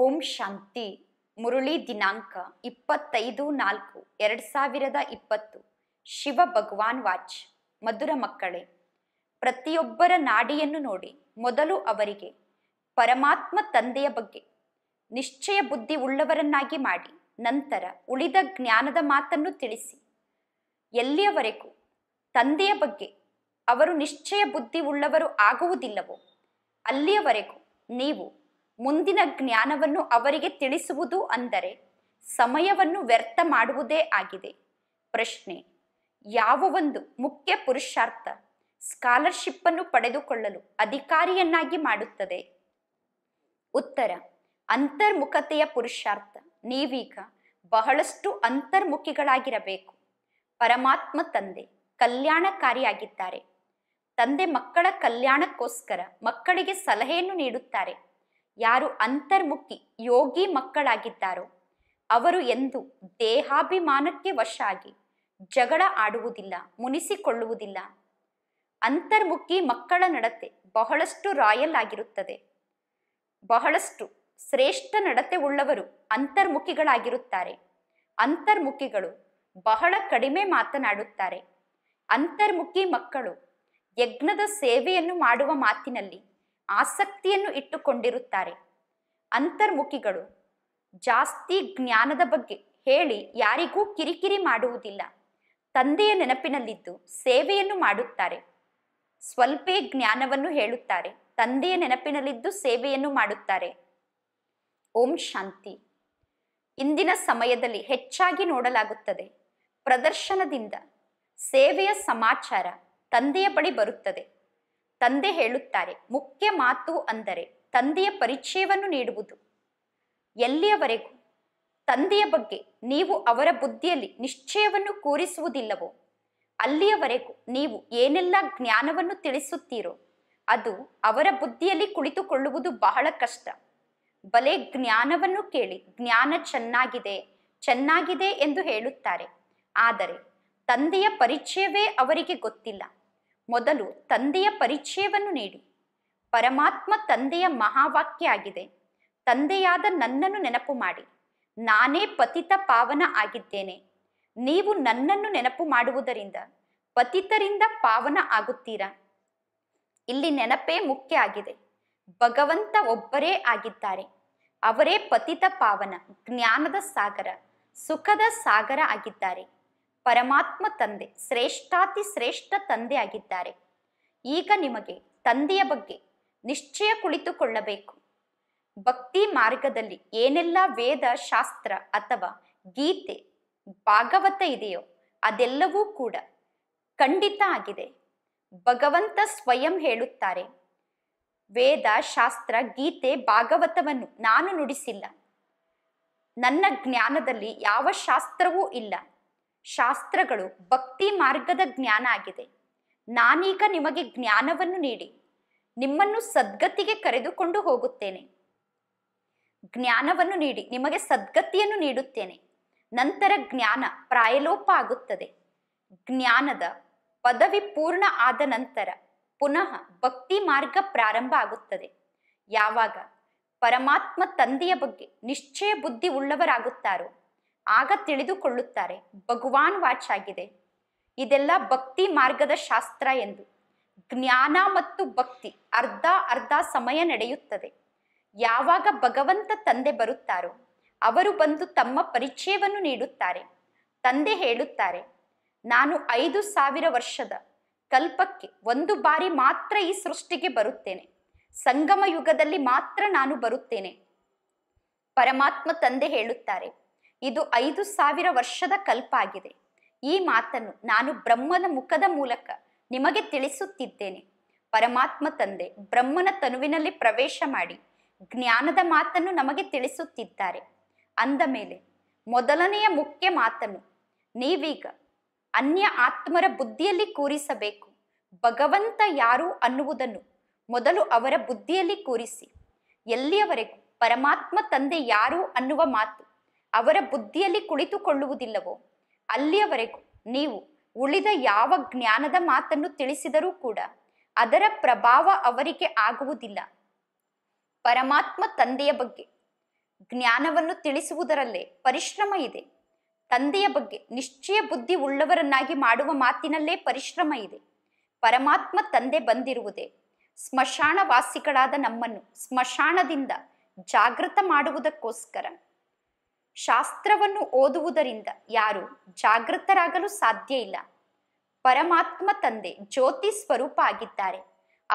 ಓಂ ಶಾಂತಿ ಮುರುಳಿ ದಿನಾಂಕ ಇಪ್ಪತ್ತೈದು ನಾಲ್ಕು ಎರಡು ಸಾವಿರದ ಇಪ್ಪತ್ತು ಶಿವ ಭಗವಾನ್ ವಾಚ್ ಮಧುರ ಮಕ್ಕಳೇ ಪ್ರತಿಯೊಬ್ಬರ ನಾಡಿಯನ್ನು ನೋಡಿ ಮೊದಲು ಅವರಿಗೆ ಪರಮಾತ್ಮ ತಂದೆಯ ಬಗ್ಗೆ ನಿಶ್ಚಯ ಬುದ್ಧಿ ಉಳ್ಳವರನ್ನಾಗಿ ಮಾಡಿ ನಂತರ ಉಳಿದ ಜ್ಞಾನದ ಮಾತನ್ನು ತಿಳಿಸಿ ಎಲ್ಲಿಯವರೆಗೂ ತಂದೆಯ ಬಗ್ಗೆ ಅವರು ನಿಶ್ಚಯ ಬುದ್ಧಿ ಉಳ್ಳವರು ಆಗುವುದಿಲ್ಲವೋ ಅಲ್ಲಿಯವರೆಗೂ ನೀವು ಮುಂದಿನ ಜ್ಞಾನವನ್ನು ಅವರಿಗೆ ತಿಳಿಸುವುದು ಅಂದರೆ ಸಮಯವನ್ನು ವ್ಯರ್ಥ ಮಾಡುವುದೇ ಆಗಿದೆ ಪ್ರಶ್ನೆ ಯಾವ ಒಂದು ಮುಖ್ಯ ಪುರುಷಾರ್ಥ ಸ್ಕಾಲರ್ಶಿಪ್ ಅನ್ನು ಪಡೆದುಕೊಳ್ಳಲು ಅಧಿಕಾರಿಯನ್ನಾಗಿ ಮಾಡುತ್ತದೆ ಉತ್ತರ ಅಂತರ್ಮುಖತೆಯ ಪುರುಷಾರ್ಥ ನೀವೀಗ ಬಹಳಷ್ಟು ಅಂತರ್ಮುಖಿಗಳಾಗಿರಬೇಕು ಪರಮಾತ್ಮ ತಂದೆ ಕಲ್ಯಾಣಕಾರಿಯಾಗಿದ್ದಾರೆ ತಂದೆ ಮಕ್ಕಳ ಕಲ್ಯಾಣಕ್ಕೋಸ್ಕರ ಮಕ್ಕಳಿಗೆ ಸಲಹೆಯನ್ನು ನೀಡುತ್ತಾರೆ ಯಾರು ಅಂತರ್ಮುಖಿ ಯೋಗಿ ಮಕ್ಕಳಾಗಿದ್ದಾರೋ ಅವರು ಎಂದು ದೇಹಾಭಿಮಾನಕ್ಕೆ ವಶಾಗಿ ಜಗಳ ಆಡುವುದಿಲ್ಲ ಮುನಿಸಿಕೊಳ್ಳುವುದಿಲ್ಲ ಅಂತರ್ಮುಖಿ ಮಕ್ಕಳ ನಡತೆ ಬಹಳಷ್ಟು ರಾಯಲ್ ಆಗಿರುತ್ತದೆ ಬಹಳಷ್ಟು ಶ್ರೇಷ್ಠ ನಡತೆ ಉಳ್ಳವರು ಅಂತರ್ಮುಖಿಗಳಾಗಿರುತ್ತಾರೆ ಅಂತರ್ಮುಖಿಗಳು ಬಹಳ ಕಡಿಮೆ ಮಾತನಾಡುತ್ತಾರೆ ಅಂತರ್ಮುಖಿ ಮಕ್ಕಳು ಯಜ್ಞದ ಸೇವೆಯನ್ನು ಮಾಡುವ ಮಾತಿನಲ್ಲಿ ಆಸಕ್ತಿಯನ್ನು ಇಟ್ಟುಕೊಂಡಿರುತ್ತಾರೆ ಅಂತರ್ಮುಖಿಗಳು ಜಾಸ್ತಿ ಜ್ಞಾನದ ಬಗ್ಗೆ ಹೇಳಿ ಯಾರಿಗೂ ಕಿರಿಕಿರಿ ಮಾಡುವುದಿಲ್ಲ ತಂದೆಯ ನೆನಪಿನಲ್ಲಿದ್ದು ಸೇವೆಯನ್ನು ಮಾಡುತ್ತಾರೆ ಸ್ವಲ್ಪೇ ಜ್ಞಾನವನ್ನು ಹೇಳುತ್ತಾರೆ ತಂದೆಯ ನೆನಪಿನಲ್ಲಿದ್ದು ಸೇವೆಯನ್ನು ಮಾಡುತ್ತಾರೆ ಓಂ ಶಾಂತಿ ಇಂದಿನ ಸಮಯದಲ್ಲಿ ಹೆಚ್ಚಾಗಿ ನೋಡಲಾಗುತ್ತದೆ ಪ್ರದರ್ಶನದಿಂದ ಸೇವೆಯ ಸಮಾಚಾರ ತಂದೆಯ ಬಳಿ ಬರುತ್ತದೆ ತಂದೆ ಹೇಳುತ್ತಾರೆ ಮುಖ್ಯ ಮಾತು ಅಂದರೆ ತಂದೆಯ ಪರಿಚಯವನ್ನು ನೀಡುವುದು ಎಲ್ಲಿಯವರೆಗೂ ತಂದೆಯ ಬಗ್ಗೆ ನೀವು ಅವರ ಬುದ್ಧಿಯಲ್ಲಿ ನಿಶ್ಚಯವನ್ನು ಕೂರಿಸುವುದಿಲ್ಲವೋ ಅಲ್ಲಿಯವರೆಗೂ ನೀವು ಏನೆಲ್ಲ ಜ್ಞಾನವನ್ನು ತಿಳಿಸುತ್ತೀರೋ ಅದು ಅವರ ಬುದ್ಧಿಯಲ್ಲಿ ಕುಳಿತುಕೊಳ್ಳುವುದು ಬಹಳ ಕಷ್ಟ ಬಲೆ ಜ್ಞಾನವನ್ನು ಕೇಳಿ ಜ್ಞಾನ ಚೆನ್ನಾಗಿದೆ ಚೆನ್ನಾಗಿದೆ ಎಂದು ಹೇಳುತ್ತಾರೆ ಆದರೆ ತಂದೆಯ ಪರಿಚಯವೇ ಅವರಿಗೆ ಗೊತ್ತಿಲ್ಲ ಮೊದಲು ತಂದೆಯ ಪರಿಚಯವನ್ನು ನೀಡಿ ಪರಮಾತ್ಮ ತಂದೆಯ ಮಹಾವಾಕ್ಯ ಆಗಿದೆ ತಂದೆಯಾದ ನನ್ನನ್ನು ನೆನಪು ಮಾಡಿ ನಾನೇ ಪತಿತ ಪಾವನ ಆಗಿದ್ದೇನೆ ನೀವು ನನ್ನನ್ನು ನೆನಪು ಮಾಡುವುದರಿಂದ ಪತಿತರಿಂದ ಪಾವನ ಆಗುತ್ತೀರಾ ಇಲ್ಲಿ ನೆನಪೇ ಮುಖ್ಯ ಆಗಿದೆ ಭಗವಂತ ಒಬ್ಬರೇ ಆಗಿದ್ದಾರೆ ಅವರೇ ಪತಿತ ಪಾವನ ಜ್ಞಾನದ ಸಾಗರ ಸುಖದ ಸಾಗರ ಆಗಿದ್ದಾರೆ ಪರಮಾತ್ಮ ತಂದೆ ಶ್ರೇಷ್ಠಾತಿ ಶ್ರೇಷ್ಠ ತಂದೆ ಆಗಿದ್ದಾರೆ ಈಗ ನಿಮಗೆ ತಂದೆಯ ಬಗ್ಗೆ ನಿಶ್ಚಯ ಕುಳಿತುಕೊಳ್ಳಬೇಕು ಭಕ್ತಿ ಮಾರ್ಗದಲ್ಲಿ ಏನೆಲ್ಲ ವೇದ ಶಾಸ್ತ್ರ ಅಥವಾ ಗೀತೆ ಭಾಗವತ ಇದೆಯೋ ಅದೆಲ್ಲವೂ ಕೂಡ ಖಂಡಿತ ಆಗಿದೆ ಭಗವಂತ ಸ್ವಯಂ ಹೇಳುತ್ತಾರೆ ವೇದ ಶಾಸ್ತ್ರ ಗೀತೆ ಭಾಗವತವನ್ನು ನಾನು ನುಡಿಸಿಲ್ಲ ನನ್ನ ಜ್ಞಾನದಲ್ಲಿ ಯಾವ ಶಾಸ್ತ್ರವೂ ಇಲ್ಲ ಶಾಸ್ತ್ರಗಳು ಭಕ್ತಿ ಮಾರ್ಗದ ಜ್ಞಾನ ಆಗಿದೆ ನಾನೀಗ ನಿಮಗೆ ಜ್ಞಾನವನ್ನು ನೀಡಿ ನಿಮ್ಮನ್ನು ಸದ್ಗತಿಗೆ ಕರೆದುಕೊಂಡು ಹೋಗುತ್ತೇನೆ ಜ್ಞಾನವನ್ನು ನೀಡಿ ನಿಮಗೆ ಸದ್ಗತಿಯನ್ನು ನೀಡುತ್ತೇನೆ ನಂತರ ಜ್ಞಾನ ಪ್ರಾಯಲೋಪ ಆಗುತ್ತದೆ ಜ್ಞಾನದ ಪದವಿ ಪೂರ್ಣ ಆದ ನಂತರ ಪುನಃ ಭಕ್ತಿ ಮಾರ್ಗ ಪ್ರಾರಂಭ ಆಗುತ್ತದೆ ಯಾವಾಗ ಪರಮಾತ್ಮ ತಂದೆಯ ಬಗ್ಗೆ ನಿಶ್ಚಯ ಬುದ್ಧಿ ಉಳ್ಳವರಾಗುತ್ತಾರೋ ಆಗ ತಿಳಿದುಕೊಳ್ಳುತ್ತಾರೆ ಭಗವಾನ್ ವಾಚ್ ಆಗಿದೆ ಇದೆಲ್ಲ ಭಕ್ತಿ ಮಾರ್ಗದ ಶಾಸ್ತ್ರ ಎಂದು ಜ್ಞಾನ ಮತ್ತು ಭಕ್ತಿ ಅರ್ಧ ಅರ್ಧ ಸಮಯ ನಡೆಯುತ್ತದೆ ಯಾವಾಗ ಭಗವಂತ ತಂದೆ ಬರುತ್ತಾರೋ ಅವರು ಬಂದು ತಮ್ಮ ಪರಿಚಯವನ್ನು ನೀಡುತ್ತಾರೆ ತಂದೆ ಹೇಳುತ್ತಾರೆ ನಾನು ಐದು ಸಾವಿರ ವರ್ಷದ ಕಲ್ಪಕ್ಕೆ ಒಂದು ಬಾರಿ ಮಾತ್ರ ಈ ಸೃಷ್ಟಿಗೆ ಬರುತ್ತೇನೆ ಸಂಗಮ ಯುಗದಲ್ಲಿ ಮಾತ್ರ ನಾನು ಬರುತ್ತೇನೆ ಪರಮಾತ್ಮ ತಂದೆ ಹೇಳುತ್ತಾರೆ ಇದು ಐದು ಸಾವಿರ ವರ್ಷದ ಕಲ್ಪಾಗಿದೆ ಈ ಮಾತನ್ನು ನಾನು ಬ್ರಹ್ಮನ ಮುಖದ ಮೂಲಕ ನಿಮಗೆ ತಿಳಿಸುತ್ತಿದ್ದೇನೆ ಪರಮಾತ್ಮ ತಂದೆ ಬ್ರಹ್ಮನ ತನುವಿನಲ್ಲಿ ಪ್ರವೇಶ ಮಾಡಿ ಜ್ಞಾನದ ಮಾತನ್ನು ನಮಗೆ ತಿಳಿಸುತ್ತಿದ್ದಾರೆ ಅಂದ ಮೇಲೆ ಮೊದಲನೆಯ ಮುಖ್ಯ ಮಾತನ್ನು ನೀವೀಗ ಅನ್ಯ ಆತ್ಮರ ಬುದ್ಧಿಯಲ್ಲಿ ಕೂರಿಸಬೇಕು ಭಗವಂತ ಯಾರು ಅನ್ನುವುದನ್ನು ಮೊದಲು ಅವರ ಬುದ್ಧಿಯಲ್ಲಿ ಕೂರಿಸಿ ಎಲ್ಲಿಯವರೆಗೂ ಪರಮಾತ್ಮ ತಂದೆ ಯಾರು ಅನ್ನುವ ಮಾತು ಅವರ ಬುದ್ಧಿಯಲ್ಲಿ ಕುಳಿತುಕೊಳ್ಳುವುದಿಲ್ಲವೋ ಅಲ್ಲಿಯವರೆಗೂ ನೀವು ಉಳಿದ ಯಾವ ಜ್ಞಾನದ ಮಾತನ್ನು ತಿಳಿಸಿದರೂ ಕೂಡ ಅದರ ಪ್ರಭಾವ ಅವರಿಗೆ ಆಗುವುದಿಲ್ಲ ಪರಮಾತ್ಮ ತಂದೆಯ ಬಗ್ಗೆ ಜ್ಞಾನವನ್ನು ತಿಳಿಸುವುದರಲ್ಲೇ ಪರಿಶ್ರಮ ಇದೆ ತಂದೆಯ ಬಗ್ಗೆ ನಿಶ್ಚಯ ಬುದ್ಧಿ ಉಳ್ಳವರನ್ನಾಗಿ ಮಾಡುವ ಮಾತಿನಲ್ಲೇ ಪರಿಶ್ರಮ ಇದೆ ಪರಮಾತ್ಮ ತಂದೆ ಬಂದಿರುವುದೇ ಸ್ಮಶಾನವಾಸಿಗಳಾದ ನಮ್ಮನ್ನು ಸ್ಮಶಾನದಿಂದ ಜಾಗೃತ ಮಾಡುವುದಕ್ಕೋಸ್ಕರ ಶಾಸ್ತ್ರವನ್ನು ಓದುವುದರಿಂದ ಯಾರು ಜಾಗೃತರಾಗಲು ಸಾಧ್ಯ ಇಲ್ಲ ಪರಮಾತ್ಮ ತಂದೆ ಜ್ಯೋತಿ ಸ್ವರೂಪ ಆಗಿದ್ದಾರೆ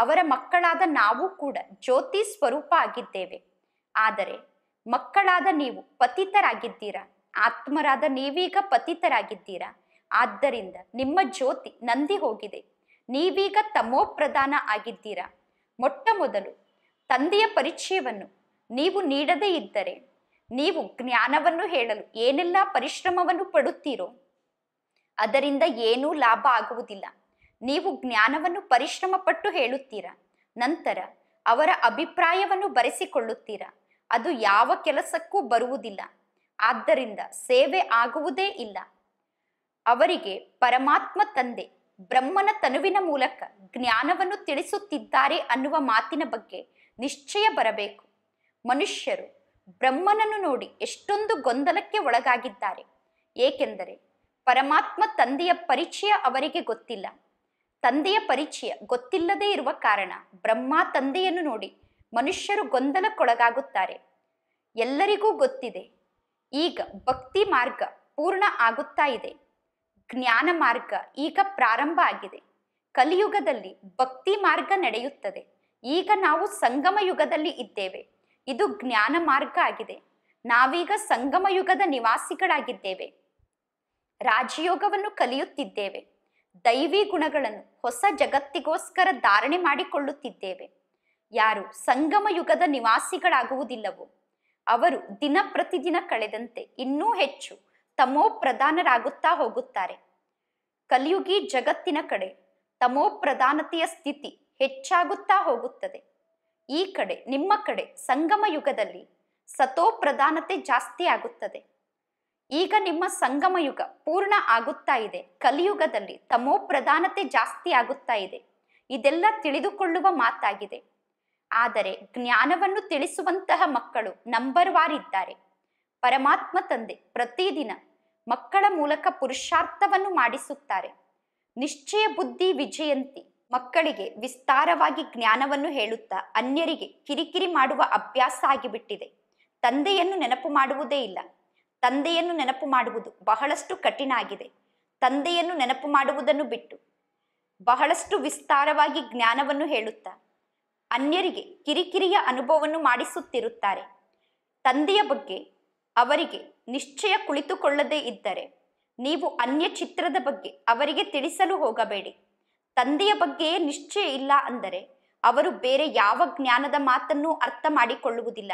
ಅವರ ಮಕ್ಕಳಾದ ನಾವು ಕೂಡ ಜ್ಯೋತಿ ಸ್ವರೂಪ ಆಗಿದ್ದೇವೆ ಆದರೆ ಮಕ್ಕಳಾದ ನೀವು ಪತಿತರಾಗಿದ್ದೀರಾ ಆತ್ಮರಾದ ನೀವೀಗ ಪತಿತರಾಗಿದ್ದೀರಾ ಆದ್ದರಿಂದ ನಿಮ್ಮ ಜ್ಯೋತಿ ನಂದಿ ಹೋಗಿದೆ ನೀವೀಗ ತಮೋಪ್ರಧಾನ ಆಗಿದ್ದೀರಾ ಮೊಟ್ಟ ಮೊದಲು ತಂದೆಯ ಪರಿಚಯವನ್ನು ನೀವು ನೀಡದೇ ಇದ್ದರೆ ನೀವು ಜ್ಞಾನವನ್ನು ಹೇಳಲು ಏನೆಲ್ಲ ಪರಿಶ್ರಮವನ್ನು ಪಡುತ್ತೀರೋ ಅದರಿಂದ ಏನೂ ಲಾಭ ಆಗುವುದಿಲ್ಲ ನೀವು ಜ್ಞಾನವನ್ನು ಪರಿಶ್ರಮ ಪಟ್ಟು ಹೇಳುತ್ತೀರಾ ನಂತರ ಅವರ ಅಭಿಪ್ರಾಯವನ್ನು ಬರೆಸಿಕೊಳ್ಳುತ್ತೀರಾ ಅದು ಯಾವ ಕೆಲಸಕ್ಕೂ ಬರುವುದಿಲ್ಲ ಆದ್ದರಿಂದ ಸೇವೆ ಆಗುವುದೇ ಇಲ್ಲ ಅವರಿಗೆ ಪರಮಾತ್ಮ ತಂದೆ ಬ್ರಹ್ಮನ ತನುವಿನ ಮೂಲಕ ಜ್ಞಾನವನ್ನು ತಿಳಿಸುತ್ತಿದ್ದಾರೆ ಅನ್ನುವ ಮಾತಿನ ಬಗ್ಗೆ ನಿಶ್ಚಯ ಬರಬೇಕು ಮನುಷ್ಯರು ಬ್ರಹ್ಮನನ್ನು ನೋಡಿ ಎಷ್ಟೊಂದು ಗೊಂದಲಕ್ಕೆ ಒಳಗಾಗಿದ್ದಾರೆ ಏಕೆಂದರೆ ಪರಮಾತ್ಮ ತಂದೆಯ ಪರಿಚಯ ಅವರಿಗೆ ಗೊತ್ತಿಲ್ಲ ತಂದೆಯ ಪರಿಚಯ ಗೊತ್ತಿಲ್ಲದೇ ಇರುವ ಕಾರಣ ಬ್ರಹ್ಮ ತಂದೆಯನ್ನು ನೋಡಿ ಮನುಷ್ಯರು ಗೊಂದಲಕ್ಕೊಳಗಾಗುತ್ತಾರೆ ಎಲ್ಲರಿಗೂ ಗೊತ್ತಿದೆ ಈಗ ಭಕ್ತಿ ಮಾರ್ಗ ಪೂರ್ಣ ಆಗುತ್ತಾ ಇದೆ ಜ್ಞಾನ ಮಾರ್ಗ ಈಗ ಪ್ರಾರಂಭ ಆಗಿದೆ ಕಲಿಯುಗದಲ್ಲಿ ಭಕ್ತಿ ಮಾರ್ಗ ನಡೆಯುತ್ತದೆ ಈಗ ನಾವು ಸಂಗಮ ಯುಗದಲ್ಲಿ ಇದ್ದೇವೆ ಇದು ಜ್ಞಾನ ಮಾರ್ಗ ಆಗಿದೆ ನಾವೀಗ ಸಂಗಮ ಯುಗದ ನಿವಾಸಿಗಳಾಗಿದ್ದೇವೆ ರಾಜಯೋಗವನ್ನು ಕಲಿಯುತ್ತಿದ್ದೇವೆ ದೈವಿ ಗುಣಗಳನ್ನು ಹೊಸ ಜಗತ್ತಿಗೋಸ್ಕರ ಧಾರಣೆ ಮಾಡಿಕೊಳ್ಳುತ್ತಿದ್ದೇವೆ ಯಾರು ಸಂಗಮ ಯುಗದ ನಿವಾಸಿಗಳಾಗುವುದಿಲ್ಲವೋ ಅವರು ದಿನ ಪ್ರತಿದಿನ ಕಳೆದಂತೆ ಇನ್ನೂ ಹೆಚ್ಚು ತಮೋ ಹೋಗುತ್ತಾರೆ ಕಲಿಯುಗಿ ಜಗತ್ತಿನ ಕಡೆ ತಮೋ ಪ್ರಧಾನತೆಯ ಸ್ಥಿತಿ ಹೆಚ್ಚಾಗುತ್ತಾ ಹೋಗುತ್ತದೆ ಈ ಕಡೆ ನಿಮ್ಮ ಕಡೆ ಸಂಗಮ ಯುಗದಲ್ಲಿ ಸತೋ ಪ್ರಧಾನತೆ ಜಾಸ್ತಿ ಆಗುತ್ತದೆ ಈಗ ನಿಮ್ಮ ಸಂಗಮ ಯುಗ ಪೂರ್ಣ ಆಗುತ್ತಾ ಇದೆ ಕಲಿಯುಗದಲ್ಲಿ ತಮೋ ಪ್ರಧಾನತೆ ಜಾಸ್ತಿ ಆಗುತ್ತಾ ಇದೆ ಇದೆಲ್ಲ ತಿಳಿದುಕೊಳ್ಳುವ ಮಾತಾಗಿದೆ ಆದರೆ ಜ್ಞಾನವನ್ನು ತಿಳಿಸುವಂತಹ ಮಕ್ಕಳು ನಂಬರ್ ವಾರ್ ಇದ್ದಾರೆ ಪರಮಾತ್ಮ ತಂದೆ ಪ್ರತಿದಿನ ಮಕ್ಕಳ ಮೂಲಕ ಪುರುಷಾರ್ಥವನ್ನು ಮಾಡಿಸುತ್ತಾರೆ ನಿಶ್ಚಯ ಬುದ್ಧಿ ವಿಜಯಂತಿ ಮಕ್ಕಳಿಗೆ ವಿಸ್ತಾರವಾಗಿ ಜ್ಞಾನವನ್ನು ಹೇಳುತ್ತಾ ಅನ್ಯರಿಗೆ ಕಿರಿಕಿರಿ ಮಾಡುವ ಅಭ್ಯಾಸ ಆಗಿಬಿಟ್ಟಿದೆ ತಂದೆಯನ್ನು ನೆನಪು ಮಾಡುವುದೇ ಇಲ್ಲ ತಂದೆಯನ್ನು ನೆನಪು ಮಾಡುವುದು ಬಹಳಷ್ಟು ಕಠಿಣ ಆಗಿದೆ ತಂದೆಯನ್ನು ನೆನಪು ಮಾಡುವುದನ್ನು ಬಿಟ್ಟು ಬಹಳಷ್ಟು ವಿಸ್ತಾರವಾಗಿ ಜ್ಞಾನವನ್ನು ಹೇಳುತ್ತಾ ಅನ್ಯರಿಗೆ ಕಿರಿಕಿರಿಯ ಅನುಭವವನ್ನು ಮಾಡಿಸುತ್ತಿರುತ್ತಾರೆ ತಂದೆಯ ಬಗ್ಗೆ ಅವರಿಗೆ ನಿಶ್ಚಯ ಕುಳಿತುಕೊಳ್ಳದೇ ಇದ್ದರೆ ನೀವು ಅನ್ಯ ಚಿತ್ರದ ಬಗ್ಗೆ ಅವರಿಗೆ ತಿಳಿಸಲು ಹೋಗಬೇಡಿ ತಂದೆಯ ಬಗ್ಗೆ ನಿಶ್ಚಯ ಇಲ್ಲ ಅಂದರೆ ಅವರು ಬೇರೆ ಯಾವ ಜ್ಞಾನದ ಮಾತನ್ನು ಅರ್ಥ ಮಾಡಿಕೊಳ್ಳುವುದಿಲ್ಲ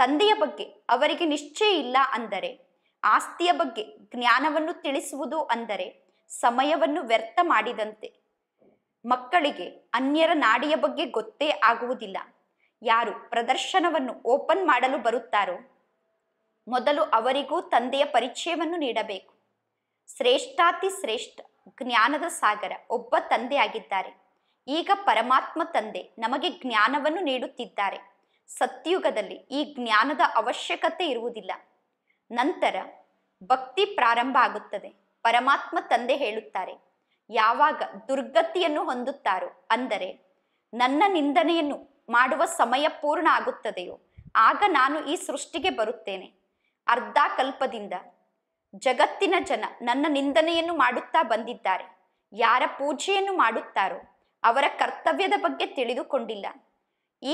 ತಂದೆಯ ಬಗ್ಗೆ ಅವರಿಗೆ ನಿಶ್ಚಯ ಇಲ್ಲ ಅಂದರೆ ಆಸ್ತಿಯ ಬಗ್ಗೆ ಜ್ಞಾನವನ್ನು ತಿಳಿಸುವುದು ಅಂದರೆ ಸಮಯವನ್ನು ವ್ಯರ್ಥ ಮಾಡಿದಂತೆ ಮಕ್ಕಳಿಗೆ ಅನ್ಯರ ನಾಡಿಯ ಬಗ್ಗೆ ಗೊತ್ತೇ ಆಗುವುದಿಲ್ಲ ಯಾರು ಪ್ರದರ್ಶನವನ್ನು ಓಪನ್ ಮಾಡಲು ಬರುತ್ತಾರೋ ಮೊದಲು ಅವರಿಗೂ ತಂದೆಯ ಪರಿಚಯವನ್ನು ನೀಡಬೇಕು ಶ್ರೇಷ್ಠಾತಿ ಶ್ರೇಷ್ಠ ಜ್ಞಾನದ ಸಾಗರ ಒಬ್ಬ ತಂದೆಯಾಗಿದ್ದಾರೆ ಈಗ ಪರಮಾತ್ಮ ತಂದೆ ನಮಗೆ ಜ್ಞಾನವನ್ನು ನೀಡುತ್ತಿದ್ದಾರೆ ಸತ್ಯುಗದಲ್ಲಿ ಈ ಜ್ಞಾನದ ಅವಶ್ಯಕತೆ ಇರುವುದಿಲ್ಲ ನಂತರ ಭಕ್ತಿ ಪ್ರಾರಂಭ ಆಗುತ್ತದೆ ಪರಮಾತ್ಮ ತಂದೆ ಹೇಳುತ್ತಾರೆ ಯಾವಾಗ ದುರ್ಗತಿಯನ್ನು ಹೊಂದುತ್ತಾರೋ ಅಂದರೆ ನನ್ನ ನಿಂದನೆಯನ್ನು ಮಾಡುವ ಸಮಯ ಪೂರ್ಣ ಆಗುತ್ತದೆಯೋ ಆಗ ನಾನು ಈ ಸೃಷ್ಟಿಗೆ ಬರುತ್ತೇನೆ ಅರ್ಧ ಕಲ್ಪದಿಂದ ಜಗತ್ತಿನ ಜನ ನನ್ನ ನಿಂದನೆಯನ್ನು ಮಾಡುತ್ತಾ ಬಂದಿದ್ದಾರೆ ಯಾರ ಪೂಜೆಯನ್ನು ಮಾಡುತ್ತಾರೋ ಅವರ ಕರ್ತವ್ಯದ ಬಗ್ಗೆ ತಿಳಿದುಕೊಂಡಿಲ್ಲ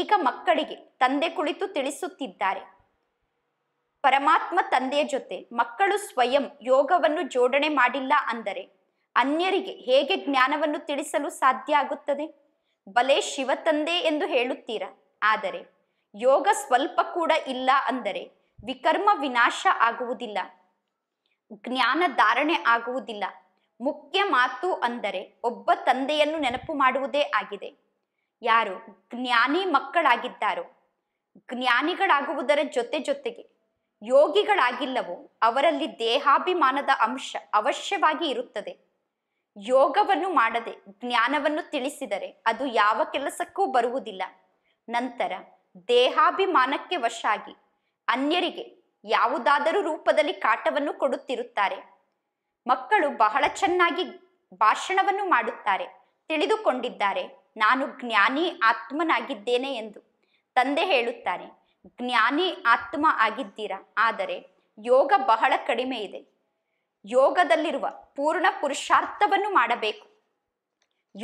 ಈಗ ಮಕ್ಕಳಿಗೆ ತಂದೆ ಕುಳಿತು ತಿಳಿಸುತ್ತಿದ್ದಾರೆ ಪರಮಾತ್ಮ ತಂದೆಯ ಜೊತೆ ಮಕ್ಕಳು ಸ್ವಯಂ ಯೋಗವನ್ನು ಜೋಡಣೆ ಮಾಡಿಲ್ಲ ಅಂದರೆ ಅನ್ಯರಿಗೆ ಹೇಗೆ ಜ್ಞಾನವನ್ನು ತಿಳಿಸಲು ಸಾಧ್ಯ ಆಗುತ್ತದೆ ಬಲೆ ಶಿವ ತಂದೆ ಎಂದು ಹೇಳುತ್ತೀರಾ ಆದರೆ ಯೋಗ ಸ್ವಲ್ಪ ಕೂಡ ಇಲ್ಲ ಅಂದರೆ ವಿಕರ್ಮ ವಿನಾಶ ಆಗುವುದಿಲ್ಲ ಜ್ಞಾನ ಧಾರಣೆ ಆಗುವುದಿಲ್ಲ ಮುಖ್ಯ ಮಾತು ಅಂದರೆ ಒಬ್ಬ ತಂದೆಯನ್ನು ನೆನಪು ಮಾಡುವುದೇ ಆಗಿದೆ ಯಾರು ಜ್ಞಾನಿ ಮಕ್ಕಳಾಗಿದ್ದಾರೋ ಜ್ಞಾನಿಗಳಾಗುವುದರ ಜೊತೆ ಜೊತೆಗೆ ಯೋಗಿಗಳಾಗಿಲ್ಲವೋ ಅವರಲ್ಲಿ ದೇಹಾಭಿಮಾನದ ಅಂಶ ಅವಶ್ಯವಾಗಿ ಇರುತ್ತದೆ ಯೋಗವನ್ನು ಮಾಡದೆ ಜ್ಞಾನವನ್ನು ತಿಳಿಸಿದರೆ ಅದು ಯಾವ ಕೆಲಸಕ್ಕೂ ಬರುವುದಿಲ್ಲ ನಂತರ ದೇಹಾಭಿಮಾನಕ್ಕೆ ವಶಾಗಿ ಅನ್ಯರಿಗೆ ಯಾವುದಾದರೂ ರೂಪದಲ್ಲಿ ಕಾಟವನ್ನು ಕೊಡುತ್ತಿರುತ್ತಾರೆ ಮಕ್ಕಳು ಬಹಳ ಚೆನ್ನಾಗಿ ಭಾಷಣವನ್ನು ಮಾಡುತ್ತಾರೆ ತಿಳಿದುಕೊಂಡಿದ್ದಾರೆ ನಾನು ಜ್ಞಾನಿ ಆತ್ಮನಾಗಿದ್ದೇನೆ ಎಂದು ತಂದೆ ಹೇಳುತ್ತಾರೆ ಜ್ಞಾನಿ ಆತ್ಮ ಆಗಿದ್ದೀರಾ ಆದರೆ ಯೋಗ ಬಹಳ ಕಡಿಮೆ ಇದೆ ಯೋಗದಲ್ಲಿರುವ ಪೂರ್ಣ ಪುರುಷಾರ್ಥವನ್ನು ಮಾಡಬೇಕು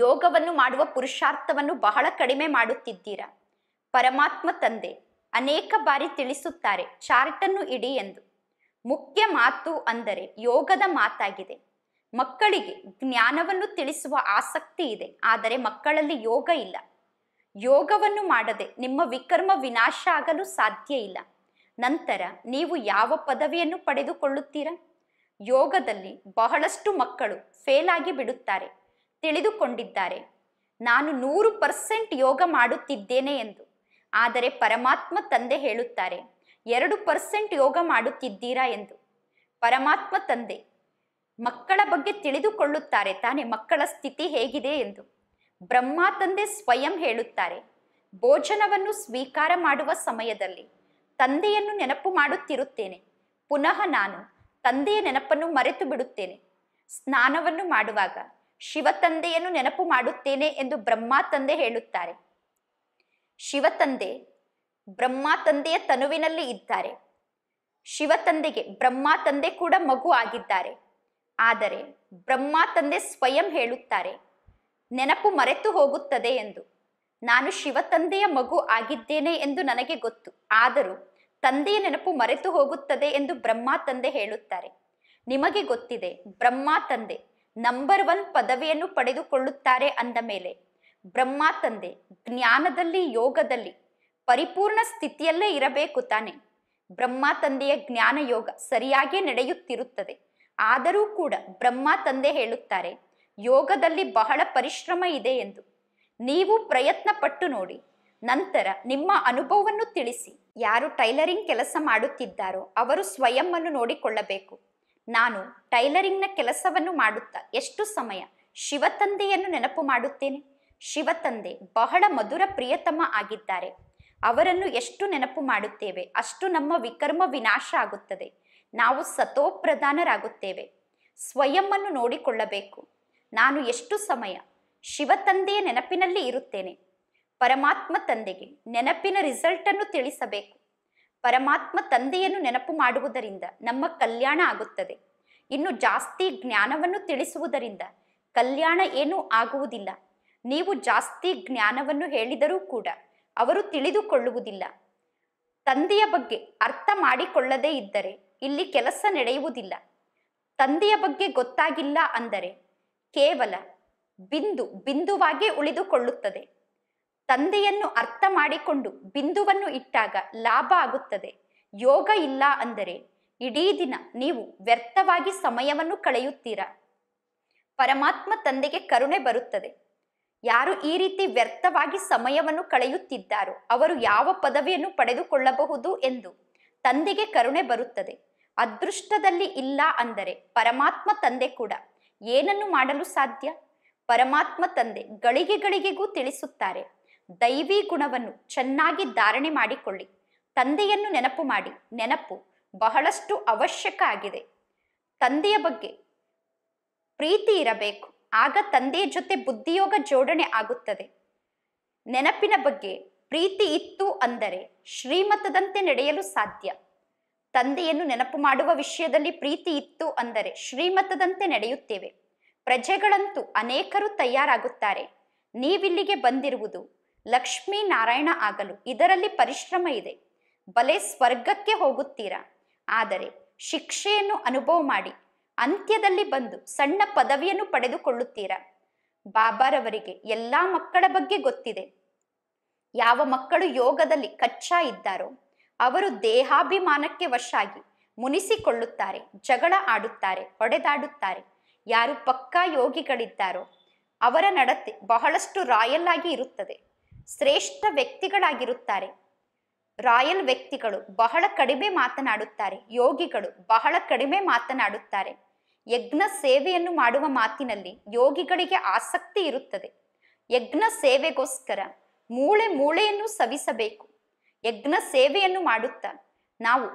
ಯೋಗವನ್ನು ಮಾಡುವ ಪುರುಷಾರ್ಥವನ್ನು ಬಹಳ ಕಡಿಮೆ ಮಾಡುತ್ತಿದ್ದೀರಾ ಪರಮಾತ್ಮ ತಂದೆ ಅನೇಕ ಬಾರಿ ತಿಳಿಸುತ್ತಾರೆ ಚಾರ್ಟನ್ನು ಇಡಿ ಎಂದು ಮುಖ್ಯ ಮಾತು ಅಂದರೆ ಯೋಗದ ಮಾತಾಗಿದೆ ಮಕ್ಕಳಿಗೆ ಜ್ಞಾನವನ್ನು ತಿಳಿಸುವ ಆಸಕ್ತಿ ಇದೆ ಆದರೆ ಮಕ್ಕಳಲ್ಲಿ ಯೋಗ ಇಲ್ಲ ಯೋಗವನ್ನು ಮಾಡದೆ ನಿಮ್ಮ ವಿಕರ್ಮ ವಿನಾಶ ಆಗಲು ಸಾಧ್ಯ ಇಲ್ಲ ನಂತರ ನೀವು ಯಾವ ಪದವಿಯನ್ನು ಪಡೆದುಕೊಳ್ಳುತ್ತೀರಾ ಯೋಗದಲ್ಲಿ ಬಹಳಷ್ಟು ಮಕ್ಕಳು ಫೇಲ್ ಆಗಿ ಬಿಡುತ್ತಾರೆ ತಿಳಿದುಕೊಂಡಿದ್ದಾರೆ ನಾನು ನೂರು ಪರ್ಸೆಂಟ್ ಯೋಗ ಮಾಡುತ್ತಿದ್ದೇನೆ ಎಂದು ಆದರೆ ಪರಮಾತ್ಮ ತಂದೆ ಹೇಳುತ್ತಾರೆ ಎರಡು ಪರ್ಸೆಂಟ್ ಯೋಗ ಮಾಡುತ್ತಿದ್ದೀರಾ ಎಂದು ಪರಮಾತ್ಮ ತಂದೆ ಮಕ್ಕಳ ಬಗ್ಗೆ ತಿಳಿದುಕೊಳ್ಳುತ್ತಾರೆ ತಾನೇ ಮಕ್ಕಳ ಸ್ಥಿತಿ ಹೇಗಿದೆ ಎಂದು ಬ್ರಹ್ಮ ತಂದೆ ಸ್ವಯಂ ಹೇಳುತ್ತಾರೆ ಭೋಜನವನ್ನು ಸ್ವೀಕಾರ ಮಾಡುವ ಸಮಯದಲ್ಲಿ ತಂದೆಯನ್ನು ನೆನಪು ಮಾಡುತ್ತಿರುತ್ತೇನೆ ಪುನಃ ನಾನು ತಂದೆಯ ನೆನಪನ್ನು ಮರೆತು ಬಿಡುತ್ತೇನೆ ಸ್ನಾನವನ್ನು ಮಾಡುವಾಗ ಶಿವ ತಂದೆಯನ್ನು ನೆನಪು ಮಾಡುತ್ತೇನೆ ಎಂದು ಬ್ರಹ್ಮ ತಂದೆ ಹೇಳುತ್ತಾರೆ ಶಿವತಂದೆ ಬ್ರಹ್ಮ ತಂದೆಯ ತನುವಿನಲ್ಲಿ ಇದ್ದಾರೆ ಶಿವತಂದೆಗೆ ಬ್ರಹ್ಮ ತಂದೆ ಕೂಡ ಮಗು ಆಗಿದ್ದಾರೆ ಆದರೆ ಬ್ರಹ್ಮ ತಂದೆ ಸ್ವಯಂ ಹೇಳುತ್ತಾರೆ ನೆನಪು ಮರೆತು ಹೋಗುತ್ತದೆ ಎಂದು ನಾನು ಶಿವತಂದೆಯ ಮಗು ಆಗಿದ್ದೇನೆ ಎಂದು ನನಗೆ ಗೊತ್ತು ಆದರೂ ತಂದೆಯ ನೆನಪು ಮರೆತು ಹೋಗುತ್ತದೆ ಎಂದು ಬ್ರಹ್ಮ ತಂದೆ ಹೇಳುತ್ತಾರೆ ನಿಮಗೆ ಗೊತ್ತಿದೆ ಬ್ರಹ್ಮ ತಂದೆ ನಂಬರ್ ಒನ್ ಪದವಿಯನ್ನು ಪಡೆದುಕೊಳ್ಳುತ್ತಾರೆ ಅಂದ ಮೇಲೆ ಬ್ರಹ್ಮ ತಂದೆ ಜ್ಞಾನದಲ್ಲಿ ಯೋಗದಲ್ಲಿ ಪರಿಪೂರ್ಣ ಸ್ಥಿತಿಯಲ್ಲೇ ಇರಬೇಕು ತಾನೆ ಬ್ರಹ್ಮ ತಂದೆಯ ಜ್ಞಾನ ಯೋಗ ಸರಿಯಾಗಿ ನಡೆಯುತ್ತಿರುತ್ತದೆ ಆದರೂ ಕೂಡ ಬ್ರಹ್ಮ ತಂದೆ ಹೇಳುತ್ತಾರೆ ಯೋಗದಲ್ಲಿ ಬಹಳ ಪರಿಶ್ರಮ ಇದೆ ಎಂದು ನೀವು ಪ್ರಯತ್ನ ಪಟ್ಟು ನೋಡಿ ನಂತರ ನಿಮ್ಮ ಅನುಭವವನ್ನು ತಿಳಿಸಿ ಯಾರು ಟೈಲರಿಂಗ್ ಕೆಲಸ ಮಾಡುತ್ತಿದ್ದಾರೋ ಅವರು ಸ್ವಯಂ ನೋಡಿಕೊಳ್ಳಬೇಕು ನಾನು ಟೈಲರಿಂಗ್ನ ಕೆಲಸವನ್ನು ಮಾಡುತ್ತಾ ಎಷ್ಟು ಸಮಯ ಶಿವತಂದೆಯನ್ನು ನೆನಪು ಮಾಡುತ್ತೇನೆ ಶಿವತಂದೆ ಬಹಳ ಮಧುರ ಪ್ರಿಯತಮ ಆಗಿದ್ದಾರೆ ಅವರನ್ನು ಎಷ್ಟು ನೆನಪು ಮಾಡುತ್ತೇವೆ ಅಷ್ಟು ನಮ್ಮ ವಿಕರ್ಮ ವಿನಾಶ ಆಗುತ್ತದೆ ನಾವು ಸತೋಪ್ರಧಾನರಾಗುತ್ತೇವೆ ಸ್ವಯಂನ್ನು ನೋಡಿಕೊಳ್ಳಬೇಕು ನಾನು ಎಷ್ಟು ಸಮಯ ಶಿವತಂದೆಯ ನೆನಪಿನಲ್ಲಿ ಇರುತ್ತೇನೆ ಪರಮಾತ್ಮ ತಂದೆಗೆ ನೆನಪಿನ ರಿಸಲ್ಟನ್ನು ತಿಳಿಸಬೇಕು ಪರಮಾತ್ಮ ತಂದೆಯನ್ನು ನೆನಪು ಮಾಡುವುದರಿಂದ ನಮ್ಮ ಕಲ್ಯಾಣ ಆಗುತ್ತದೆ ಇನ್ನು ಜಾಸ್ತಿ ಜ್ಞಾನವನ್ನು ತಿಳಿಸುವುದರಿಂದ ಕಲ್ಯಾಣ ಏನೂ ಆಗುವುದಿಲ್ಲ ನೀವು ಜಾಸ್ತಿ ಜ್ಞಾನವನ್ನು ಹೇಳಿದರೂ ಕೂಡ ಅವರು ತಿಳಿದುಕೊಳ್ಳುವುದಿಲ್ಲ ತಂದೆಯ ಬಗ್ಗೆ ಅರ್ಥ ಮಾಡಿಕೊಳ್ಳದೇ ಇದ್ದರೆ ಇಲ್ಲಿ ಕೆಲಸ ನಡೆಯುವುದಿಲ್ಲ ತಂದೆಯ ಬಗ್ಗೆ ಗೊತ್ತಾಗಿಲ್ಲ ಅಂದರೆ ಕೇವಲ ಬಿಂದು ಬಿಂದುವಾಗೇ ಉಳಿದುಕೊಳ್ಳುತ್ತದೆ ತಂದೆಯನ್ನು ಅರ್ಥ ಮಾಡಿಕೊಂಡು ಬಿಂದುವನ್ನು ಇಟ್ಟಾಗ ಲಾಭ ಆಗುತ್ತದೆ ಯೋಗ ಇಲ್ಲ ಅಂದರೆ ಇಡೀ ದಿನ ನೀವು ವ್ಯರ್ಥವಾಗಿ ಸಮಯವನ್ನು ಕಳೆಯುತ್ತೀರಾ ಪರಮಾತ್ಮ ತಂದೆಗೆ ಕರುಣೆ ಬರುತ್ತದೆ ಯಾರು ಈ ರೀತಿ ವ್ಯರ್ಥವಾಗಿ ಸಮಯವನ್ನು ಕಳೆಯುತ್ತಿದ್ದಾರೋ ಅವರು ಯಾವ ಪದವಿಯನ್ನು ಪಡೆದುಕೊಳ್ಳಬಹುದು ಎಂದು ತಂದೆಗೆ ಕರುಣೆ ಬರುತ್ತದೆ ಅದೃಷ್ಟದಲ್ಲಿ ಇಲ್ಲ ಅಂದರೆ ಪರಮಾತ್ಮ ತಂದೆ ಕೂಡ ಏನನ್ನು ಮಾಡಲು ಸಾಧ್ಯ ಪರಮಾತ್ಮ ತಂದೆ ಗಳಿಗೆ ಗಳಿಗೆಗೂ ತಿಳಿಸುತ್ತಾರೆ ದೈವಿ ಗುಣವನ್ನು ಚೆನ್ನಾಗಿ ಧಾರಣೆ ಮಾಡಿಕೊಳ್ಳಿ ತಂದೆಯನ್ನು ನೆನಪು ಮಾಡಿ ನೆನಪು ಬಹಳಷ್ಟು ಅವಶ್ಯಕ ಆಗಿದೆ ತಂದೆಯ ಬಗ್ಗೆ ಪ್ರೀತಿ ಇರಬೇಕು ಆಗ ತಂದೆಯ ಜೊತೆ ಬುದ್ಧಿಯೋಗ ಜೋಡಣೆ ಆಗುತ್ತದೆ ನೆನಪಿನ ಬಗ್ಗೆ ಪ್ರೀತಿ ಇತ್ತು ಅಂದರೆ ಶ್ರೀಮತದಂತೆ ನಡೆಯಲು ಸಾಧ್ಯ ತಂದೆಯನ್ನು ನೆನಪು ಮಾಡುವ ವಿಷಯದಲ್ಲಿ ಪ್ರೀತಿ ಇತ್ತು ಅಂದರೆ ಶ್ರೀಮತದಂತೆ ನಡೆಯುತ್ತೇವೆ ಪ್ರಜೆಗಳಂತೂ ಅನೇಕರು ತಯಾರಾಗುತ್ತಾರೆ ನೀವಿಲ್ಲಿಗೆ ಬಂದಿರುವುದು ಲಕ್ಷ್ಮೀ ನಾರಾಯಣ ಆಗಲು ಇದರಲ್ಲಿ ಪರಿಶ್ರಮ ಇದೆ ಬಲೆ ಸ್ವರ್ಗಕ್ಕೆ ಹೋಗುತ್ತೀರಾ ಆದರೆ ಶಿಕ್ಷೆಯನ್ನು ಅನುಭವ ಮಾಡಿ ಅಂತ್ಯದಲ್ಲಿ ಬಂದು ಸಣ್ಣ ಪದವಿಯನ್ನು ಪಡೆದುಕೊಳ್ಳುತ್ತೀರಾ ಬಾಬಾರವರಿಗೆ ಎಲ್ಲಾ ಮಕ್ಕಳ ಬಗ್ಗೆ ಗೊತ್ತಿದೆ ಯಾವ ಮಕ್ಕಳು ಯೋಗದಲ್ಲಿ ಕಚ್ಚಾ ಇದ್ದಾರೋ ಅವರು ದೇಹಾಭಿಮಾನಕ್ಕೆ ವಶಾಗಿ ಮುನಿಸಿಕೊಳ್ಳುತ್ತಾರೆ ಜಗಳ ಆಡುತ್ತಾರೆ ಹೊಡೆದಾಡುತ್ತಾರೆ ಯಾರು ಪಕ್ಕಾ ಯೋಗಿಗಳಿದ್ದಾರೋ ಅವರ ನಡತೆ ಬಹಳಷ್ಟು ರಾಯಲ್ ಆಗಿ ಇರುತ್ತದೆ ಶ್ರೇಷ್ಠ ವ್ಯಕ್ತಿಗಳಾಗಿರುತ್ತಾರೆ ರಾಯಲ್ ವ್ಯಕ್ತಿಗಳು ಬಹಳ ಕಡಿಮೆ ಮಾತನಾಡುತ್ತಾರೆ ಯೋಗಿಗಳು ಬಹಳ ಕಡಿಮೆ ಮಾತನಾಡುತ್ತಾರೆ ಯಜ್ಞ ಸೇವೆಯನ್ನು ಮಾಡುವ ಮಾತಿನಲ್ಲಿ ಯೋಗಿಗಳಿಗೆ ಆಸಕ್ತಿ ಇರುತ್ತದೆ ಯಜ್ಞ ಸೇವೆಗೋಸ್ಕರ ಮೂಳೆ ಮೂಳೆಯನ್ನು ಸವಿಸಬೇಕು ಯಜ್ಞ ಸೇವೆಯನ್ನು ಮಾಡುತ್ತಾ ನಾವು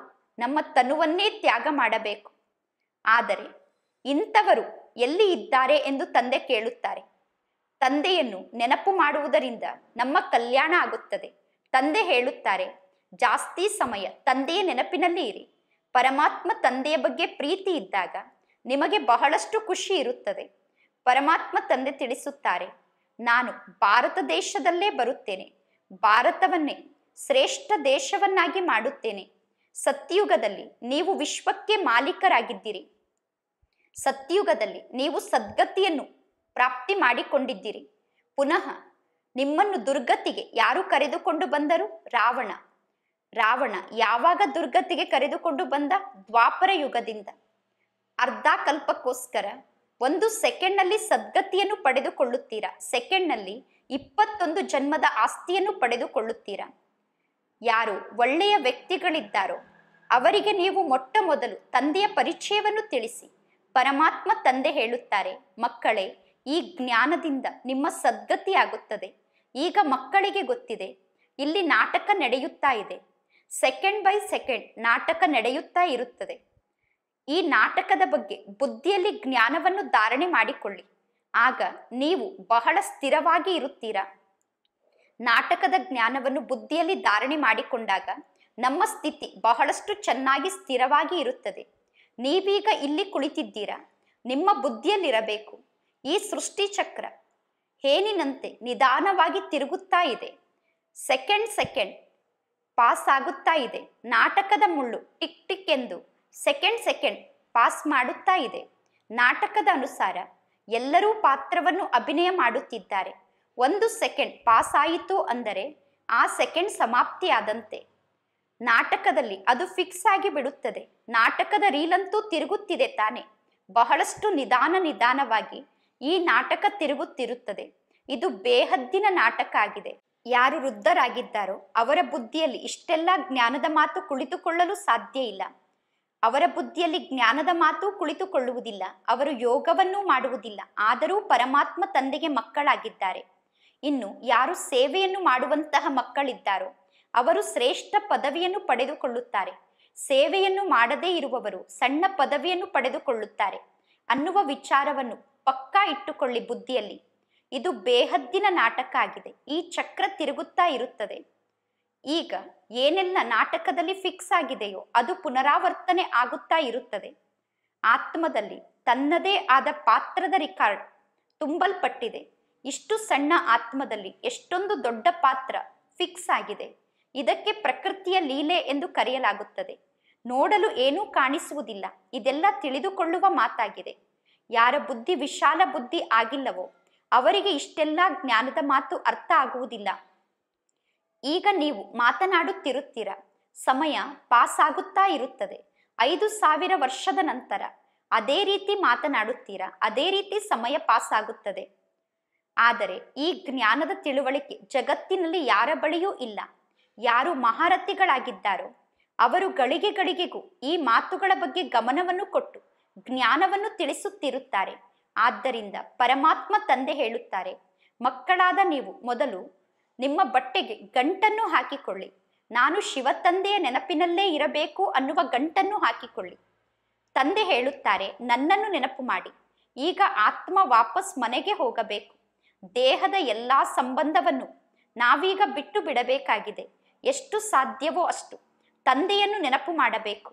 ನಮ್ಮ ತನುವನ್ನೇ ತ್ಯಾಗ ಮಾಡಬೇಕು ಆದರೆ ಇಂಥವರು ಎಲ್ಲಿ ಇದ್ದಾರೆ ಎಂದು ತಂದೆ ಕೇಳುತ್ತಾರೆ ತಂದೆಯನ್ನು ನೆನಪು ಮಾಡುವುದರಿಂದ ನಮ್ಮ ಕಲ್ಯಾಣ ಆಗುತ್ತದೆ ತಂದೆ ಹೇಳುತ್ತಾರೆ ಜಾಸ್ತಿ ಸಮಯ ತಂದೆಯ ನೆನಪಿನಲ್ಲಿ ಇರಿ ಪರಮಾತ್ಮ ತಂದೆಯ ಬಗ್ಗೆ ಪ್ರೀತಿ ಇದ್ದಾಗ ನಿಮಗೆ ಬಹಳಷ್ಟು ಖುಷಿ ಇರುತ್ತದೆ ಪರಮಾತ್ಮ ತಂದೆ ತಿಳಿಸುತ್ತಾರೆ ನಾನು ಭಾರತ ದೇಶದಲ್ಲೇ ಬರುತ್ತೇನೆ ಭಾರತವನ್ನೇ ಶ್ರೇಷ್ಠ ದೇಶವನ್ನಾಗಿ ಮಾಡುತ್ತೇನೆ ಸತ್ಯುಗದಲ್ಲಿ ನೀವು ವಿಶ್ವಕ್ಕೆ ಮಾಲೀಕರಾಗಿದ್ದೀರಿ ಸತ್ಯುಗದಲ್ಲಿ ನೀವು ಸದ್ಗತಿಯನ್ನು ಪ್ರಾಪ್ತಿ ಮಾಡಿಕೊಂಡಿದ್ದೀರಿ ಪುನಃ ನಿಮ್ಮನ್ನು ದುರ್ಗತಿಗೆ ಯಾರು ಕರೆದುಕೊಂಡು ಬಂದರು ರಾವಣ ರಾವಣ ಯಾವಾಗ ದುರ್ಗತಿಗೆ ಕರೆದುಕೊಂಡು ಬಂದ ದ್ವಾಪರ ಯುಗದಿಂದ ಅರ್ಧ ಕಲ್ಪಕ್ಕೋಸ್ಕರ ಒಂದು ಸೆಕೆಂಡ್ನಲ್ಲಿ ಸದ್ಗತಿಯನ್ನು ಪಡೆದುಕೊಳ್ಳುತ್ತೀರಾ ಸೆಕೆಂಡ್ನಲ್ಲಿ ಇಪ್ಪತ್ತೊಂದು ಜನ್ಮದ ಆಸ್ತಿಯನ್ನು ಪಡೆದುಕೊಳ್ಳುತ್ತೀರಾ ಯಾರು ಒಳ್ಳೆಯ ವ್ಯಕ್ತಿಗಳಿದ್ದಾರೋ ಅವರಿಗೆ ನೀವು ಮೊಟ್ಟ ಮೊದಲು ತಂದೆಯ ಪರಿಚಯವನ್ನು ತಿಳಿಸಿ ಪರಮಾತ್ಮ ತಂದೆ ಹೇಳುತ್ತಾರೆ ಮಕ್ಕಳೇ ಈ ಜ್ಞಾನದಿಂದ ನಿಮ್ಮ ಸದ್ಗತಿ ಆಗುತ್ತದೆ ಈಗ ಮಕ್ಕಳಿಗೆ ಗೊತ್ತಿದೆ ಇಲ್ಲಿ ನಾಟಕ ನಡೆಯುತ್ತಾ ಇದೆ ಸೆಕೆಂಡ್ ಬೈ ಸೆಕೆಂಡ್ ನಾಟಕ ನಡೆಯುತ್ತಾ ಇರುತ್ತದೆ ಈ ನಾಟಕದ ಬಗ್ಗೆ ಬುದ್ಧಿಯಲ್ಲಿ ಜ್ಞಾನವನ್ನು ಧಾರಣೆ ಮಾಡಿಕೊಳ್ಳಿ ಆಗ ನೀವು ಬಹಳ ಸ್ಥಿರವಾಗಿ ಇರುತ್ತೀರಾ ನಾಟಕದ ಜ್ಞಾನವನ್ನು ಬುದ್ಧಿಯಲ್ಲಿ ಧಾರಣೆ ಮಾಡಿಕೊಂಡಾಗ ನಮ್ಮ ಸ್ಥಿತಿ ಬಹಳಷ್ಟು ಚೆನ್ನಾಗಿ ಸ್ಥಿರವಾಗಿ ಇರುತ್ತದೆ ನೀವೀಗ ಇಲ್ಲಿ ಕುಳಿತಿದ್ದೀರಾ ನಿಮ್ಮ ಬುದ್ಧಿಯಲ್ಲಿರಬೇಕು ಈ ಸೃಷ್ಟಿ ಚಕ್ರ ಏನಿನಂತೆ ನಿಧಾನವಾಗಿ ತಿರುಗುತ್ತಾ ಇದೆ ಸೆಕೆಂಡ್ ಸೆಕೆಂಡ್ ಪಾಸ್ ಆಗುತ್ತಾ ಇದೆ ನಾಟಕದ ಮುಳ್ಳು ಟಿಕ್ ಟಿಕ್ ಎಂದು ಸೆಕೆಂಡ್ ಸೆಕೆಂಡ್ ಪಾಸ್ ಮಾಡುತ್ತಾ ಇದೆ ನಾಟಕದ ಅನುಸಾರ ಎಲ್ಲರೂ ಪಾತ್ರವನ್ನು ಅಭಿನಯ ಮಾಡುತ್ತಿದ್ದಾರೆ ಒಂದು ಸೆಕೆಂಡ್ ಪಾಸ್ ಆಯಿತು ಅಂದರೆ ಆ ಸೆಕೆಂಡ್ ಸಮಾಪ್ತಿಯಾದಂತೆ ನಾಟಕದಲ್ಲಿ ಅದು ಫಿಕ್ಸ್ ಆಗಿ ಬಿಡುತ್ತದೆ ನಾಟಕದ ರೀಲಂತೂ ತಿರುಗುತ್ತಿದೆ ತಾನೆ ಬಹಳಷ್ಟು ನಿಧಾನ ನಿಧಾನವಾಗಿ ಈ ನಾಟಕ ತಿರುಗುತ್ತಿರುತ್ತದೆ ಇದು ಬೇಹದ್ದಿನ ನಾಟಕ ಆಗಿದೆ ಯಾರು ವೃದ್ಧರಾಗಿದ್ದಾರೋ ಅವರ ಬುದ್ಧಿಯಲ್ಲಿ ಇಷ್ಟೆಲ್ಲ ಜ್ಞಾನದ ಮಾತು ಕುಳಿತುಕೊಳ್ಳಲು ಸಾಧ್ಯ ಇಲ್ಲ ಅವರ ಬುದ್ಧಿಯಲ್ಲಿ ಜ್ಞಾನದ ಮಾತು ಕುಳಿತುಕೊಳ್ಳುವುದಿಲ್ಲ ಅವರು ಯೋಗವನ್ನೂ ಮಾಡುವುದಿಲ್ಲ ಆದರೂ ಪರಮಾತ್ಮ ತಂದೆಗೆ ಮಕ್ಕಳಾಗಿದ್ದಾರೆ ಇನ್ನು ಯಾರು ಸೇವೆಯನ್ನು ಮಾಡುವಂತಹ ಮಕ್ಕಳಿದ್ದಾರೋ ಅವರು ಶ್ರೇಷ್ಠ ಪದವಿಯನ್ನು ಪಡೆದುಕೊಳ್ಳುತ್ತಾರೆ ಸೇವೆಯನ್ನು ಮಾಡದೇ ಇರುವವರು ಸಣ್ಣ ಪದವಿಯನ್ನು ಪಡೆದುಕೊಳ್ಳುತ್ತಾರೆ ಅನ್ನುವ ವಿಚಾರವನ್ನು ಪಕ್ಕಾ ಇಟ್ಟುಕೊಳ್ಳಿ ಬುದ್ಧಿಯಲ್ಲಿ ಇದು ಬೇಹದ್ದಿನ ನಾಟಕ ಆಗಿದೆ ಈ ಚಕ್ರ ತಿರುಗುತ್ತಾ ಇರುತ್ತದೆ ಈಗ ಏನೆಲ್ಲ ನಾಟಕದಲ್ಲಿ ಫಿಕ್ಸ್ ಆಗಿದೆಯೋ ಅದು ಪುನರಾವರ್ತನೆ ಆಗುತ್ತಾ ಇರುತ್ತದೆ ಆತ್ಮದಲ್ಲಿ ತನ್ನದೇ ಆದ ಪಾತ್ರದ ರಿಕಾರ್ಡ್ ತುಂಬಲ್ಪಟ್ಟಿದೆ ಇಷ್ಟು ಸಣ್ಣ ಆತ್ಮದಲ್ಲಿ ಎಷ್ಟೊಂದು ದೊಡ್ಡ ಪಾತ್ರ ಫಿಕ್ಸ್ ಆಗಿದೆ ಇದಕ್ಕೆ ಪ್ರಕೃತಿಯ ಲೀಲೆ ಎಂದು ಕರೆಯಲಾಗುತ್ತದೆ ನೋಡಲು ಏನೂ ಕಾಣಿಸುವುದಿಲ್ಲ ಇದೆಲ್ಲ ತಿಳಿದುಕೊಳ್ಳುವ ಮಾತಾಗಿದೆ ಯಾರ ಬುದ್ಧಿ ವಿಶಾಲ ಬುದ್ಧಿ ಆಗಿಲ್ಲವೋ ಅವರಿಗೆ ಇಷ್ಟೆಲ್ಲ ಜ್ಞಾನದ ಮಾತು ಅರ್ಥ ಆಗುವುದಿಲ್ಲ ಈಗ ನೀವು ಮಾತನಾಡುತ್ತಿರುತ್ತೀರ ಸಮಯ ಪಾಸ್ ಆಗುತ್ತಾ ಇರುತ್ತದೆ ಐದು ಸಾವಿರ ವರ್ಷದ ನಂತರ ಅದೇ ರೀತಿ ಮಾತನಾಡುತ್ತೀರಾ ಅದೇ ರೀತಿ ಸಮಯ ಪಾಸ್ ಆಗುತ್ತದೆ ಆದರೆ ಈ ಜ್ಞಾನದ ತಿಳುವಳಿಕೆ ಜಗತ್ತಿನಲ್ಲಿ ಯಾರ ಬಳಿಯೂ ಇಲ್ಲ ಯಾರು ಮಹಾರಥಿಗಳಾಗಿದ್ದಾರೋ ಅವರು ಗಳಿಗೆ ಗಳಿಗೆಗೂ ಈ ಮಾತುಗಳ ಬಗ್ಗೆ ಗಮನವನ್ನು ಕೊಟ್ಟು ಜ್ಞಾನವನ್ನು ತಿಳಿಸುತ್ತಿರುತ್ತಾರೆ ಆದ್ದರಿಂದ ಪರಮಾತ್ಮ ತಂದೆ ಹೇಳುತ್ತಾರೆ ಮಕ್ಕಳಾದ ನೀವು ಮೊದಲು ನಿಮ್ಮ ಬಟ್ಟೆಗೆ ಗಂಟನ್ನು ಹಾಕಿಕೊಳ್ಳಿ ನಾನು ಶಿವ ತಂದೆಯ ನೆನಪಿನಲ್ಲೇ ಇರಬೇಕು ಅನ್ನುವ ಗಂಟನ್ನು ಹಾಕಿಕೊಳ್ಳಿ ತಂದೆ ಹೇಳುತ್ತಾರೆ ನನ್ನನ್ನು ನೆನಪು ಮಾಡಿ ಈಗ ಆತ್ಮ ವಾಪಸ್ ಮನೆಗೆ ಹೋಗಬೇಕು ದೇಹದ ಎಲ್ಲಾ ಸಂಬಂಧವನ್ನು ನಾವೀಗ ಬಿಟ್ಟು ಬಿಡಬೇಕಾಗಿದೆ ಎಷ್ಟು ಸಾಧ್ಯವೋ ಅಷ್ಟು ತಂದೆಯನ್ನು ನೆನಪು ಮಾಡಬೇಕು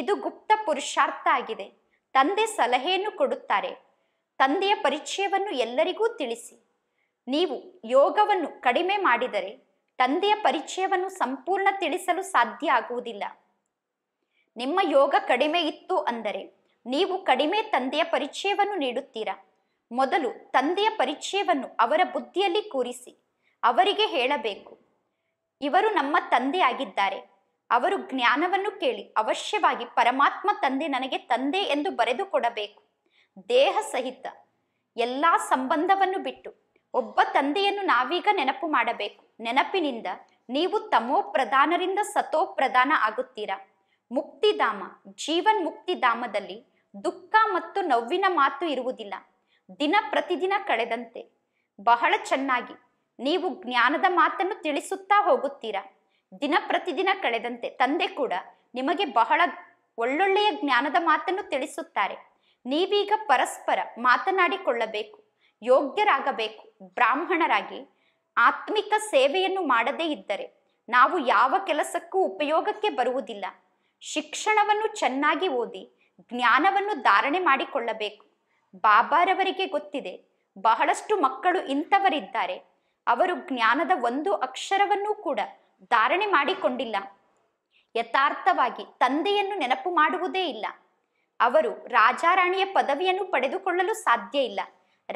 ಇದು ಗುಪ್ತ ಪುರುಷಾರ್ಥ ಆಗಿದೆ ತಂದೆ ಸಲಹೆಯನ್ನು ಕೊಡುತ್ತಾರೆ ತಂದೆಯ ಪರಿಚಯವನ್ನು ಎಲ್ಲರಿಗೂ ತಿಳಿಸಿ ನೀವು ಯೋಗವನ್ನು ಕಡಿಮೆ ಮಾಡಿದರೆ ತಂದೆಯ ಪರಿಚಯವನ್ನು ಸಂಪೂರ್ಣ ತಿಳಿಸಲು ಸಾಧ್ಯ ಆಗುವುದಿಲ್ಲ ನಿಮ್ಮ ಯೋಗ ಕಡಿಮೆ ಇತ್ತು ಅಂದರೆ ನೀವು ಕಡಿಮೆ ತಂದೆಯ ಪರಿಚಯವನ್ನು ನೀಡುತ್ತೀರಾ ಮೊದಲು ತಂದೆಯ ಪರಿಚಯವನ್ನು ಅವರ ಬುದ್ಧಿಯಲ್ಲಿ ಕೂರಿಸಿ ಅವರಿಗೆ ಹೇಳಬೇಕು ಇವರು ನಮ್ಮ ತಂದೆಯಾಗಿದ್ದಾರೆ ಅವರು ಜ್ಞಾನವನ್ನು ಕೇಳಿ ಅವಶ್ಯವಾಗಿ ಪರಮಾತ್ಮ ತಂದೆ ನನಗೆ ತಂದೆ ಎಂದು ಬರೆದುಕೊಡಬೇಕು ದೇಹ ಸಹಿತ ಎಲ್ಲ ಸಂಬಂಧವನ್ನು ಬಿಟ್ಟು ತಂದೆಯನ್ನು ನಾವೀಗ ನೆನಪು ಮಾಡಬೇಕು ನೆನಪಿನಿಂದ ನೀವು ತಮೋ ಪ್ರಧಾನರಿಂದ ಸತೋ ಪ್ರಧಾನ ಆಗುತ್ತೀರಾ ಮುಕ್ತಿಧಾಮ ಜೀವನ್ ಮುಕ್ತಿಧಾಮದಲ್ಲಿ ದುಃಖ ಮತ್ತು ನೋವಿನ ಮಾತು ಇರುವುದಿಲ್ಲ ದಿನ ಪ್ರತಿದಿನ ಕಳೆದಂತೆ ಬಹಳ ಚೆನ್ನಾಗಿ ನೀವು ಜ್ಞಾನದ ಮಾತನ್ನು ತಿಳಿಸುತ್ತಾ ಹೋಗುತ್ತೀರಾ ದಿನ ಪ್ರತಿದಿನ ಕಳೆದಂತೆ ತಂದೆ ಕೂಡ ನಿಮಗೆ ಬಹಳ ಒಳ್ಳೊಳ್ಳೆಯ ಜ್ಞಾನದ ಮಾತನ್ನು ತಿಳಿಸುತ್ತಾರೆ ನೀವೀಗ ಪರಸ್ಪರ ಮಾತನಾಡಿಕೊಳ್ಳಬೇಕು ಯೋಗ್ಯರಾಗಬೇಕು ಬ್ರಾಹ್ಮಣರಾಗಿ ಆತ್ಮಿಕ ಸೇವೆಯನ್ನು ಮಾಡದೇ ಇದ್ದರೆ ನಾವು ಯಾವ ಕೆಲಸಕ್ಕೂ ಉಪಯೋಗಕ್ಕೆ ಬರುವುದಿಲ್ಲ ಶಿಕ್ಷಣವನ್ನು ಚೆನ್ನಾಗಿ ಓದಿ ಜ್ಞಾನವನ್ನು ಧಾರಣೆ ಮಾಡಿಕೊಳ್ಳಬೇಕು ಬಾಬಾರವರಿಗೆ ಗೊತ್ತಿದೆ ಬಹಳಷ್ಟು ಮಕ್ಕಳು ಇಂಥವರಿದ್ದಾರೆ ಅವರು ಜ್ಞಾನದ ಒಂದು ಅಕ್ಷರವನ್ನೂ ಕೂಡ ಧಾರಣೆ ಮಾಡಿಕೊಂಡಿಲ್ಲ ಯಥಾರ್ಥವಾಗಿ ತಂದೆಯನ್ನು ನೆನಪು ಮಾಡುವುದೇ ಇಲ್ಲ ಅವರು ರಾಜಾರಾಣಿಯ ಪದವಿಯನ್ನು ಪಡೆದುಕೊಳ್ಳಲು ಸಾಧ್ಯ ಇಲ್ಲ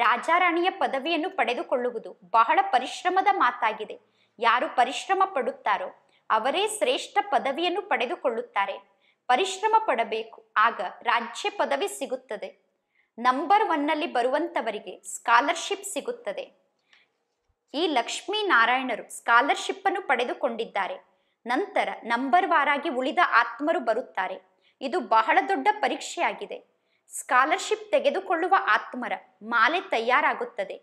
ರಾಜಾರಾಣಿಯ ಪದವಿಯನ್ನು ಪಡೆದುಕೊಳ್ಳುವುದು ಬಹಳ ಪರಿಶ್ರಮದ ಮಾತಾಗಿದೆ ಯಾರು ಪರಿಶ್ರಮ ಪಡುತ್ತಾರೋ ಅವರೇ ಶ್ರೇಷ್ಠ ಪದವಿಯನ್ನು ಪಡೆದುಕೊಳ್ಳುತ್ತಾರೆ ಪರಿಶ್ರಮ ಪಡಬೇಕು ಆಗ ರಾಜ್ಯ ಪದವಿ ಸಿಗುತ್ತದೆ ನಂಬರ್ ಒನ್ನಲ್ಲಿ ಬರುವಂತವರಿಗೆ ಸ್ಕಾಲರ್ಶಿಪ್ ಸಿಗುತ್ತದೆ ಈ ನಾರಾಯಣರು ಸ್ಕಾಲರ್ಶಿಪ್ ಅನ್ನು ಪಡೆದುಕೊಂಡಿದ್ದಾರೆ ನಂತರ ನಂಬರ್ ವಾರಾಗಿ ಉಳಿದ ಆತ್ಮರು ಬರುತ್ತಾರೆ ಇದು ಬಹಳ ದೊಡ್ಡ ಪರೀಕ್ಷೆಯಾಗಿದೆ ಸ್ಕಾಲರ್ಶಿಪ್ ತೆಗೆದುಕೊಳ್ಳುವ ಆತ್ಮರ ಮಾಲೆ ತಯಾರಾಗುತ್ತದೆ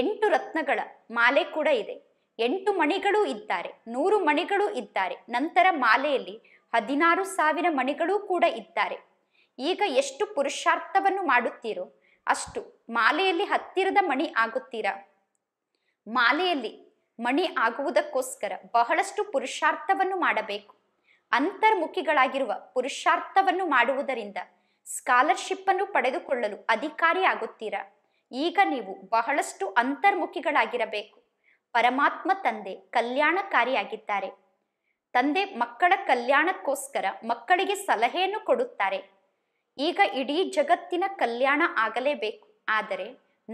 ಎಂಟು ರತ್ನಗಳ ಮಾಲೆ ಕೂಡ ಇದೆ ಎಂಟು ಮಣಿಗಳು ಇದ್ದಾರೆ ನೂರು ಮಣಿಗಳು ಇದ್ದಾರೆ ನಂತರ ಮಾಲೆಯಲ್ಲಿ ಹದಿನಾರು ಸಾವಿರ ಮಣಿಗಳೂ ಕೂಡ ಇದ್ದಾರೆ ಈಗ ಎಷ್ಟು ಪುರುಷಾರ್ಥವನ್ನು ಮಾಡುತ್ತೀರೋ ಅಷ್ಟು ಮಾಲೆಯಲ್ಲಿ ಹತ್ತಿರದ ಮಣಿ ಆಗುತ್ತೀರಾ ಮಾಲೆಯಲ್ಲಿ ಮಣಿ ಆಗುವುದಕ್ಕೋಸ್ಕರ ಬಹಳಷ್ಟು ಪುರುಷಾರ್ಥವನ್ನು ಮಾಡಬೇಕು ಅಂತರ್ಮುಖಿಗಳಾಗಿರುವ ಪುರುಷಾರ್ಥವನ್ನು ಮಾಡುವುದರಿಂದ ಸ್ಕಾಲರ್ಶಿಪ್ ಅನ್ನು ಪಡೆದುಕೊಳ್ಳಲು ಆಗುತ್ತೀರಾ ಈಗ ನೀವು ಬಹಳಷ್ಟು ಅಂತರ್ಮುಖಿಗಳಾಗಿರಬೇಕು ಪರಮಾತ್ಮ ತಂದೆ ಕಲ್ಯಾಣಕಾರಿಯಾಗಿದ್ದಾರೆ ತಂದೆ ಮಕ್ಕಳ ಕಲ್ಯಾಣಕ್ಕೋಸ್ಕರ ಮಕ್ಕಳಿಗೆ ಸಲಹೆಯನ್ನು ಕೊಡುತ್ತಾರೆ ಈಗ ಇಡೀ ಜಗತ್ತಿನ ಕಲ್ಯಾಣ ಆಗಲೇಬೇಕು ಆದರೆ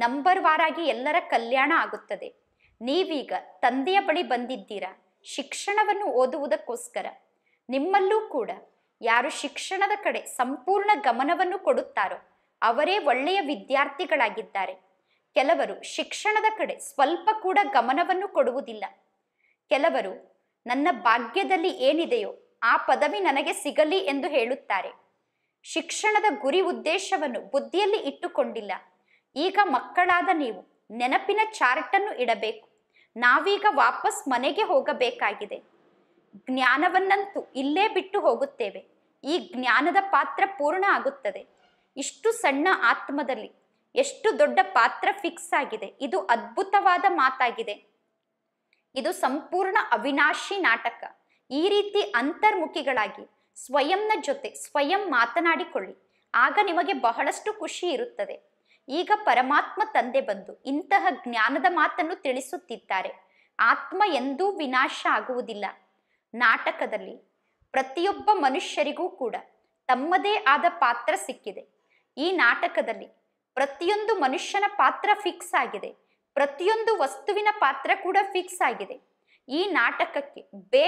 ನಂಬರ್ ವಾರಾಗಿ ಎಲ್ಲರ ಕಲ್ಯಾಣ ಆಗುತ್ತದೆ ನೀವೀಗ ತಂದೆಯ ಬಳಿ ಬಂದಿದ್ದೀರಾ ಶಿಕ್ಷಣವನ್ನು ಓದುವುದಕ್ಕೋಸ್ಕರ ನಿಮ್ಮಲ್ಲೂ ಕೂಡ ಯಾರು ಶಿಕ್ಷಣದ ಕಡೆ ಸಂಪೂರ್ಣ ಗಮನವನ್ನು ಕೊಡುತ್ತಾರೋ ಅವರೇ ಒಳ್ಳೆಯ ವಿದ್ಯಾರ್ಥಿಗಳಾಗಿದ್ದಾರೆ ಕೆಲವರು ಶಿಕ್ಷಣದ ಕಡೆ ಸ್ವಲ್ಪ ಕೂಡ ಗಮನವನ್ನು ಕೊಡುವುದಿಲ್ಲ ಕೆಲವರು ನನ್ನ ಭಾಗ್ಯದಲ್ಲಿ ಏನಿದೆಯೋ ಆ ಪದವಿ ನನಗೆ ಸಿಗಲಿ ಎಂದು ಹೇಳುತ್ತಾರೆ ಶಿಕ್ಷಣದ ಗುರಿ ಉದ್ದೇಶವನ್ನು ಬುದ್ಧಿಯಲ್ಲಿ ಇಟ್ಟುಕೊಂಡಿಲ್ಲ ಈಗ ಮಕ್ಕಳಾದ ನೀವು ನೆನಪಿನ ಅನ್ನು ಇಡಬೇಕು ನಾವೀಗ ವಾಪಸ್ ಮನೆಗೆ ಹೋಗಬೇಕಾಗಿದೆ ಜ್ಞಾನವನ್ನಂತೂ ಇಲ್ಲೇ ಬಿಟ್ಟು ಹೋಗುತ್ತೇವೆ ಈ ಜ್ಞಾನದ ಪಾತ್ರ ಪೂರ್ಣ ಆಗುತ್ತದೆ ಇಷ್ಟು ಸಣ್ಣ ಆತ್ಮದಲ್ಲಿ ಎಷ್ಟು ದೊಡ್ಡ ಪಾತ್ರ ಫಿಕ್ಸ್ ಆಗಿದೆ ಇದು ಅದ್ಭುತವಾದ ಮಾತಾಗಿದೆ ಇದು ಸಂಪೂರ್ಣ ಅವಿನಾಶಿ ನಾಟಕ ಈ ರೀತಿ ಅಂತರ್ಮುಖಿಗಳಾಗಿ ಸ್ವಯಂನ ಜೊತೆ ಸ್ವಯಂ ಮಾತನಾಡಿಕೊಳ್ಳಿ ಆಗ ನಿಮಗೆ ಬಹಳಷ್ಟು ಖುಷಿ ಇರುತ್ತದೆ ಈಗ ಪರಮಾತ್ಮ ತಂದೆ ಬಂದು ಇಂತಹ ಜ್ಞಾನದ ಮಾತನ್ನು ತಿಳಿಸುತ್ತಿದ್ದಾರೆ ಆತ್ಮ ಎಂದೂ ವಿನಾಶ ಆಗುವುದಿಲ್ಲ ನಾಟಕದಲ್ಲಿ ಪ್ರತಿಯೊಬ್ಬ ಮನುಷ್ಯರಿಗೂ ಕೂಡ ತಮ್ಮದೇ ಆದ ಪಾತ್ರ ಸಿಕ್ಕಿದೆ ಈ ನಾಟಕದಲ್ಲಿ ಪ್ರತಿಯೊಂದು ಮನುಷ್ಯನ ಪಾತ್ರ ಫಿಕ್ಸ್ ಆಗಿದೆ ಪ್ರತಿಯೊಂದು ವಸ್ತುವಿನ ಪಾತ್ರ ಕೂಡ ಫಿಕ್ಸ್ ಆಗಿದೆ ಈ ನಾಟಕಕ್ಕೆ ಬೇ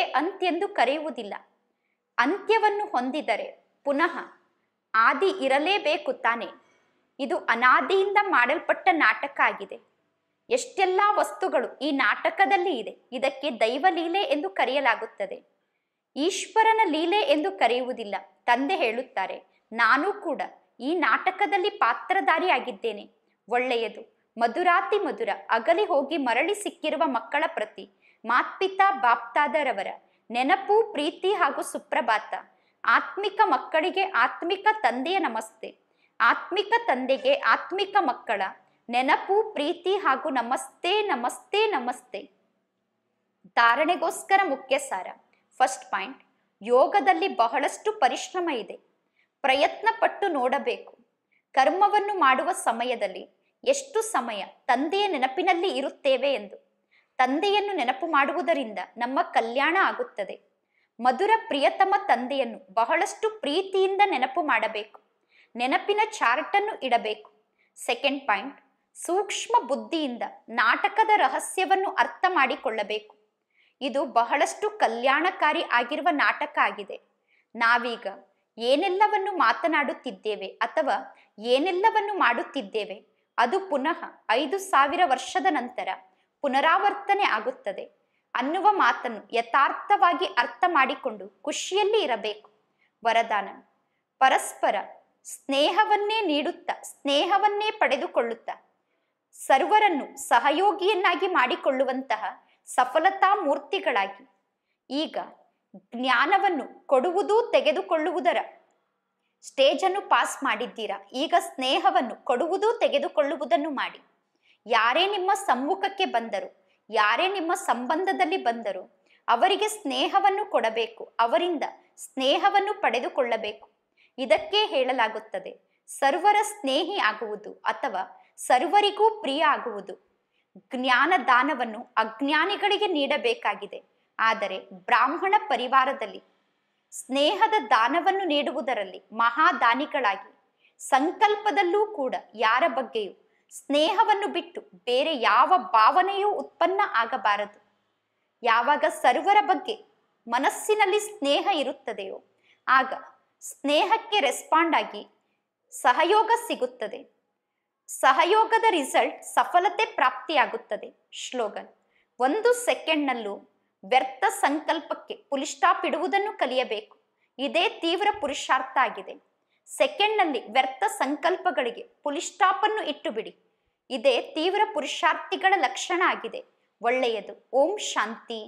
ಎಂದು ಕರೆಯುವುದಿಲ್ಲ ಅಂತ್ಯವನ್ನು ಹೊಂದಿದರೆ ಪುನಃ ಆದಿ ಇರಲೇಬೇಕು ತಾನೆ ಇದು ಅನಾದಿಯಿಂದ ಮಾಡಲ್ಪಟ್ಟ ನಾಟಕ ಆಗಿದೆ ಎಷ್ಟೆಲ್ಲ ವಸ್ತುಗಳು ಈ ನಾಟಕದಲ್ಲಿ ಇದೆ ಇದಕ್ಕೆ ದೈವಲೀಲೆ ಎಂದು ಕರೆಯಲಾಗುತ್ತದೆ ಈಶ್ವರನ ಲೀಲೆ ಎಂದು ಕರೆಯುವುದಿಲ್ಲ ತಂದೆ ಹೇಳುತ್ತಾರೆ ನಾನು ಕೂಡ ಈ ನಾಟಕದಲ್ಲಿ ಪಾತ್ರಧಾರಿಯಾಗಿದ್ದೇನೆ ಒಳ್ಳೆಯದು ಮಧುರಾತಿ ಮಧುರ ಅಗಲಿ ಹೋಗಿ ಮರಳಿ ಸಿಕ್ಕಿರುವ ಮಕ್ಕಳ ಪ್ರತಿ ಮಾತ್ಪಿತಾ ಬಾಪ್ತಾದರವರ ನೆನಪು ಪ್ರೀತಿ ಹಾಗೂ ಸುಪ್ರಭಾತ ಆತ್ಮಿಕ ಮಕ್ಕಳಿಗೆ ಆತ್ಮಿಕ ತಂದೆಯ ನಮಸ್ತೆ ಆತ್ಮಿಕ ತಂದೆಗೆ ಆತ್ಮಿಕ ಮಕ್ಕಳ ನೆನಪು ಪ್ರೀತಿ ಹಾಗೂ ನಮಸ್ತೆ ನಮಸ್ತೆ ನಮಸ್ತೆ ಧಾರಣೆಗೋಸ್ಕರ ಮುಖ್ಯ ಸಾರ ಫಸ್ಟ್ ಪಾಯಿಂಟ್ ಯೋಗದಲ್ಲಿ ಬಹಳಷ್ಟು ಪರಿಶ್ರಮ ಇದೆ ಪ್ರಯತ್ನ ಪಟ್ಟು ನೋಡಬೇಕು ಕರ್ಮವನ್ನು ಮಾಡುವ ಸಮಯದಲ್ಲಿ ಎಷ್ಟು ಸಮಯ ತಂದೆಯ ನೆನಪಿನಲ್ಲಿ ಇರುತ್ತೇವೆ ಎಂದು ತಂದೆಯನ್ನು ನೆನಪು ಮಾಡುವುದರಿಂದ ನಮ್ಮ ಕಲ್ಯಾಣ ಆಗುತ್ತದೆ ಮಧುರ ಪ್ರಿಯತಮ ತಂದೆಯನ್ನು ಬಹಳಷ್ಟು ಪ್ರೀತಿಯಿಂದ ನೆನಪು ಮಾಡಬೇಕು ನೆನಪಿನ ಅನ್ನು ಇಡಬೇಕು ಸೆಕೆಂಡ್ ಪಾಯಿಂಟ್ ಸೂಕ್ಷ್ಮ ಬುದ್ಧಿಯಿಂದ ನಾಟಕದ ರಹಸ್ಯವನ್ನು ಅರ್ಥ ಮಾಡಿಕೊಳ್ಳಬೇಕು ಇದು ಬಹಳಷ್ಟು ಕಲ್ಯಾಣಕಾರಿ ಆಗಿರುವ ನಾಟಕ ಆಗಿದೆ ನಾವೀಗ ಏನೆಲ್ಲವನ್ನು ಮಾತನಾಡುತ್ತಿದ್ದೇವೆ ಅಥವಾ ಏನೆಲ್ಲವನ್ನು ಮಾಡುತ್ತಿದ್ದೇವೆ ಅದು ಪುನಃ ಐದು ಸಾವಿರ ವರ್ಷದ ನಂತರ ಪುನರಾವರ್ತನೆ ಆಗುತ್ತದೆ ಅನ್ನುವ ಮಾತನ್ನು ಯಥಾರ್ಥವಾಗಿ ಅರ್ಥ ಮಾಡಿಕೊಂಡು ಖುಷಿಯಲ್ಲಿ ಇರಬೇಕು ವರದಾನ ಪರಸ್ಪರ ಸ್ನೇಹವನ್ನೇ ನೀಡುತ್ತಾ ಸ್ನೇಹವನ್ನೇ ಪಡೆದುಕೊಳ್ಳುತ್ತಾ ಸರ್ವರನ್ನು ಸಹಯೋಗಿಯನ್ನಾಗಿ ಮಾಡಿಕೊಳ್ಳುವಂತಹ ಸಫಲತಾ ಮೂರ್ತಿಗಳಾಗಿ ಈಗ ಜ್ಞಾನವನ್ನು ಕೊಡುವುದೂ ತೆಗೆದುಕೊಳ್ಳುವುದರ ಸ್ಟೇಜನ್ನು ಪಾಸ್ ಮಾಡಿದ್ದೀರಾ ಈಗ ಸ್ನೇಹವನ್ನು ಕೊಡುವುದೂ ತೆಗೆದುಕೊಳ್ಳುವುದನ್ನು ಮಾಡಿ ಯಾರೇ ನಿಮ್ಮ ಸಮ್ಮುಖಕ್ಕೆ ಬಂದರು ಯಾರೇ ನಿಮ್ಮ ಸಂಬಂಧದಲ್ಲಿ ಬಂದರು ಅವರಿಗೆ ಸ್ನೇಹವನ್ನು ಕೊಡಬೇಕು ಅವರಿಂದ ಸ್ನೇಹವನ್ನು ಪಡೆದುಕೊಳ್ಳಬೇಕು ಇದಕ್ಕೆ ಹೇಳಲಾಗುತ್ತದೆ ಸರ್ವರ ಸ್ನೇಹಿ ಆಗುವುದು ಅಥವಾ ಸರ್ವರಿಗೂ ಪ್ರಿಯ ಆಗುವುದು ಜ್ಞಾನ ದಾನವನ್ನು ಅಜ್ಞಾನಿಗಳಿಗೆ ನೀಡಬೇಕಾಗಿದೆ ಆದರೆ ಬ್ರಾಹ್ಮಣ ಪರಿವಾರದಲ್ಲಿ ಸ್ನೇಹದ ದಾನವನ್ನು ನೀಡುವುದರಲ್ಲಿ ಮಹಾದಾನಿಗಳಾಗಿ ಸಂಕಲ್ಪದಲ್ಲೂ ಕೂಡ ಯಾರ ಬಗ್ಗೆಯೂ ಸ್ನೇಹವನ್ನು ಬಿಟ್ಟು ಬೇರೆ ಯಾವ ಭಾವನೆಯೂ ಉತ್ಪನ್ನ ಆಗಬಾರದು ಯಾವಾಗ ಸರ್ವರ ಬಗ್ಗೆ ಮನಸ್ಸಿನಲ್ಲಿ ಸ್ನೇಹ ಇರುತ್ತದೆಯೋ ಆಗ ಸ್ನೇಹಕ್ಕೆ ರೆಸ್ಪಾಂಡ್ ಆಗಿ ಸಹಯೋಗ ಸಿಗುತ್ತದೆ ಸಹಯೋಗದ ರಿಸಲ್ಟ್ ಸಫಲತೆ ಪ್ರಾಪ್ತಿಯಾಗುತ್ತದೆ ಶ್ಲೋಗನ್ ಒಂದು ಸೆಕೆಂಡ್ನಲ್ಲೂ ವ್ಯರ್ಥ ಸಂಕಲ್ಪಕ್ಕೆ ಪುಲಿಸ್ಟಾಪ್ ಸ್ಟಾಪ್ ಇಡುವುದನ್ನು ಕಲಿಯಬೇಕು ಇದೇ ತೀವ್ರ ಪುರುಷಾರ್ಥ ಆಗಿದೆ ಸೆಕೆಂಡ್ನಲ್ಲಿ ವ್ಯರ್ಥ ಸಂಕಲ್ಪಗಳಿಗೆ ಪುಲಿಸ್ಟಾಪ್ ಅನ್ನು ಇಟ್ಟು ಬಿಡಿ ಇದೇ ತೀವ್ರ ಪುರುಷಾರ್ಥಿಗಳ ಲಕ್ಷಣ ಆಗಿದೆ ಒಳ್ಳೆಯದು ಓಂ ಶಾಂತಿ